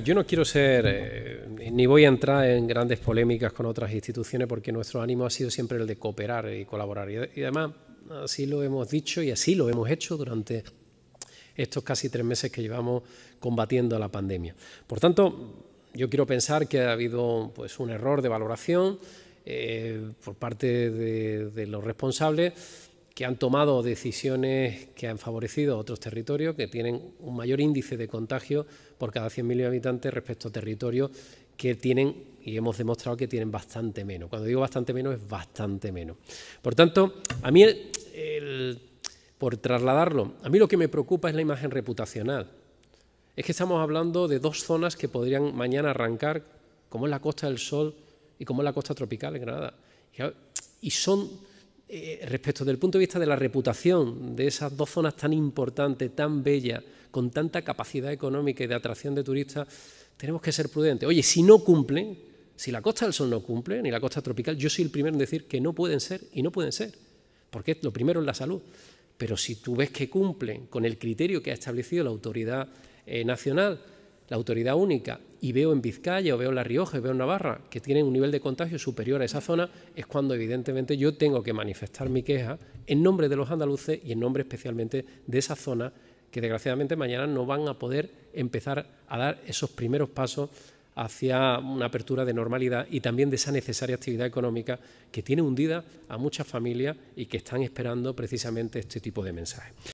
Yo no quiero ser, eh, ni voy a entrar en grandes polémicas con otras instituciones porque nuestro ánimo ha sido siempre el de cooperar y colaborar. Y, además, así lo hemos dicho y así lo hemos hecho durante estos casi tres meses que llevamos combatiendo la pandemia. Por tanto, yo quiero pensar que ha habido pues, un error de valoración eh, por parte de los responsables han tomado decisiones que han favorecido otros territorios, que tienen un mayor índice de contagio por cada 100.000 habitantes respecto a territorios que tienen, y hemos demostrado que tienen bastante menos. Cuando digo bastante menos, es bastante menos. Por tanto, a mí, por trasladarlo, a mí lo que me preocupa es la imagen reputacional. Es que estamos hablando de dos zonas que podrían mañana arrancar, como es la Costa del Sol y como es la Costa Tropical en Granada. Y son eh, respecto del punto de vista de la reputación de esas dos zonas tan importantes, tan bellas, con tanta capacidad económica y de atracción de turistas, tenemos que ser prudentes. Oye, si no cumplen, si la Costa del Sol no cumple, ni la Costa Tropical, yo soy el primero en decir que no pueden ser y no pueden ser, porque lo primero es la salud. Pero si tú ves que cumplen con el criterio que ha establecido la autoridad eh, nacional, la autoridad única y veo en Vizcaya o veo en La Rioja o veo en Navarra que tienen un nivel de contagio superior a esa zona, es cuando evidentemente yo tengo que manifestar mi queja en nombre de los andaluces y en nombre especialmente de esa zona que desgraciadamente mañana no van a poder empezar a dar esos primeros pasos hacia una apertura de normalidad y también de esa necesaria actividad económica que tiene hundida a muchas familias y que están esperando precisamente este tipo de mensajes.